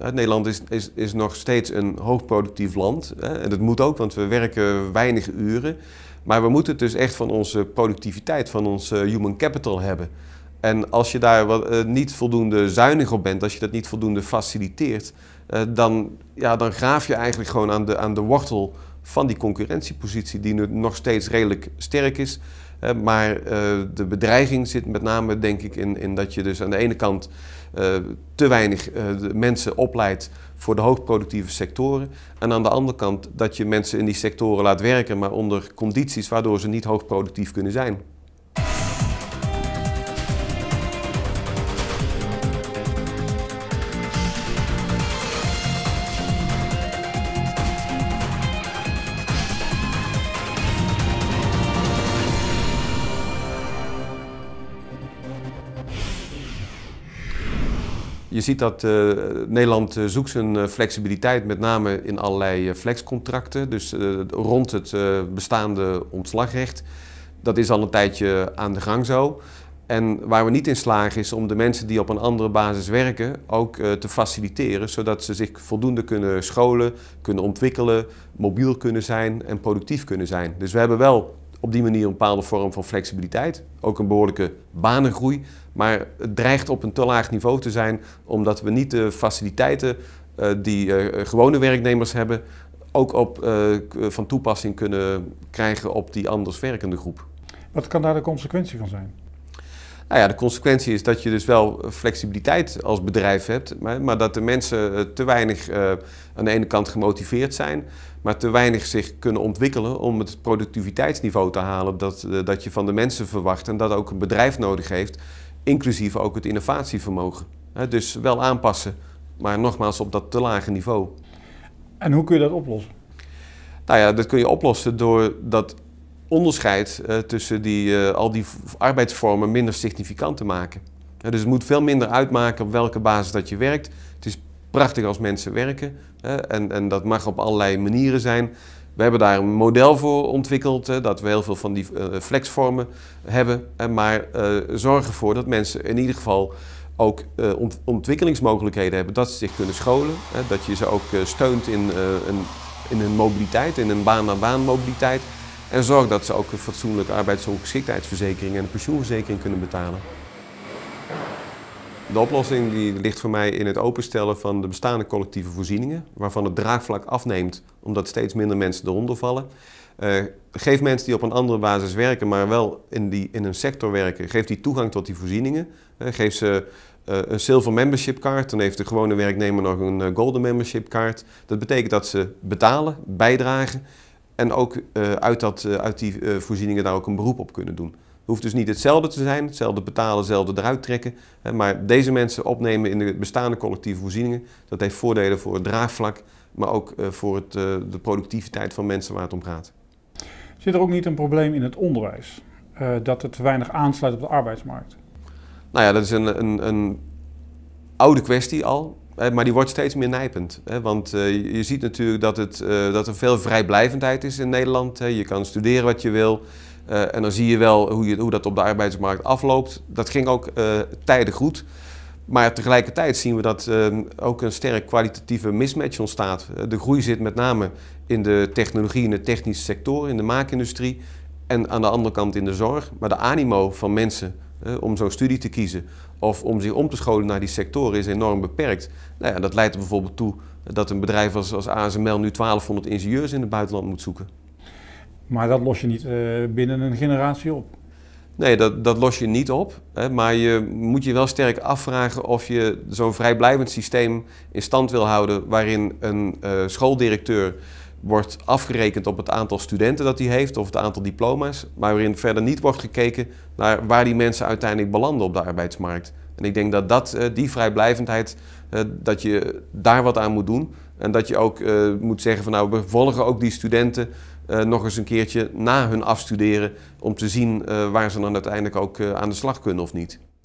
Eh, Nederland is, is, is nog steeds een hoogproductief land. En dat moet ook, want we werken weinig uren. Maar we moeten het dus echt van onze productiviteit, van ons eh, human capital hebben. En als je daar eh, niet voldoende zuinig op bent, als je dat niet voldoende faciliteert, dan, ja, dan graaf je eigenlijk gewoon aan de, aan de wortel van die concurrentiepositie, die nu nog steeds redelijk sterk is. Eh, maar eh, de bedreiging zit met name, denk ik, in, in dat je dus aan de ene kant eh, te weinig mensen opleidt voor de hoogproductieve sectoren. En aan de andere kant dat je mensen in die sectoren laat werken, maar onder condities waardoor ze niet hoogproductief kunnen zijn. Je ziet dat eh, Nederland eh, zoekt zijn eh, flexibiliteit met name in allerlei flexcontracten. Dus rond het bestaande ontslagrecht. Dat is al een tijdje aan de gang zo. En waar we niet in slagen is om de mensen die op een andere basis werken ook te faciliteren. Zodat ze zich voldoende kunnen scholen, kunnen ontwikkelen, mobiel kunnen zijn en productief kunnen zijn. Dus we hebben wel op die manier een bepaalde vorm van flexibiliteit. Ook een behoorlijke banengroei. Maar het dreigt op een te laag niveau te zijn, omdat we niet de faciliteiten eh, die eh, gewone werknemers hebben, ook op, eh, van toepassing kunnen krijgen op die anders werkende groep. Wat kan daar de consequentie van zijn? Nou ja, de consequentie is dat je dus wel flexibiliteit als bedrijf hebt, maar, maar dat de mensen eh, te weinig eh, aan de ene kant gemotiveerd zijn, maar te weinig zich kunnen ontwikkelen om het productiviteitsniveau te halen dat, eh, dat je van de mensen verwacht en dat ook een bedrijf nodig heeft, inclusief ook het innovatievermogen. dus wel aanpassen, maar nogmaals op dat te lage niveau. En hoe kun je dat oplossen? Nou ja, dat kun je oplossen door dat onderscheid eh, tussen die, eh, al die arbeidsvormen minder significant te maken. dus het moet veel minder uitmaken op welke basis dat je werkt. Het is prachtig als mensen werken en, en dat mag op allerlei manieren zijn. We hebben daar een model voor ontwikkeld, dat we heel veel van die eh, flexvormen hebben. maar zorg ervoor dat mensen in ieder geval ook ontwikkelingsmogelijkheden hebben, dat ze zich kunnen scholen. dat je ze ook steunt in, in hun mobiliteit, in hun baan-naar-baan mobiliteit. En zorg dat ze ook een fatsoenlijke arbeidsongeschiktheidsverzekering en een pensioenverzekering kunnen betalen. De oplossing die ligt voor mij in het openstellen van de bestaande collectieve voorzieningen, waarvan het draagvlak afneemt omdat steeds minder mensen eronder vallen. Uh, geef mensen die op een andere basis werken, maar wel in, die, in een sector werken, geef die toegang tot die voorzieningen. Uh, geef ze eh, een silver membership card dan heeft de gewone werknemer nog een golden membership card. Dat betekent dat ze betalen, bijdragen en ook eh, uit, dat, eh, uit die eh, voorzieningen daar ook een beroep op kunnen doen. Het hoeft dus niet hetzelfde te zijn, hetzelfde betalen, hetzelfde eruit trekken. Hè, maar deze mensen opnemen in de bestaande collectieve voorzieningen, dat heeft voordelen voor het draagvlak, maar ook voor het, de productiviteit van mensen waar het om gaat. Zit er ook niet een probleem in het onderwijs? dat het te weinig aansluit op de arbeidsmarkt? Nou ja, dat is een, een, een oude kwestie al maar die wordt steeds meer nijpend. Want eh, je ziet natuurlijk dat, het, eh, dat er veel vrijblijvendheid is in Nederland. Je kan studeren wat je wil. Eh, en dan zie je wel hoe, je, hoe dat op de arbeidsmarkt afloopt. Dat ging ook tijden goed. Maar tegelijkertijd zien we dat ook een sterk kwalitatieve mismatch ontstaat. De groei zit met name in de technologie, in de technische sector, in de maakindustrie. En aan de andere kant in de zorg. Maar de animo van mensen om zo'n studie te kiezen of om zich om te scholen naar die sectoren is enorm beperkt. Nou ja, dat leidt er bijvoorbeeld toe dat een bedrijf als, ASML nu 1200 ingenieurs in het buitenland moet zoeken. Maar dat los je niet eh, binnen een generatie op. Nee, dat, dat los je niet op. Hè, maar je moet je wel sterk afvragen of je zo'n vrijblijvend systeem in stand wil houden. waarin een eh, schooldirecteur wordt afgerekend op het aantal studenten dat hij heeft of het aantal diploma's, maar waarin verder niet wordt gekeken naar waar die mensen uiteindelijk belanden op de arbeidsmarkt. En ik denk dat, dat eh, die vrijblijvendheid, eh, dat je daar wat aan moet doen. En dat je ook eh, moet zeggen van nou, we volgen ook die studenten nog eens een keertje na hun afstuderen om te zien waar ze dan uiteindelijk ook aan de slag kunnen of niet.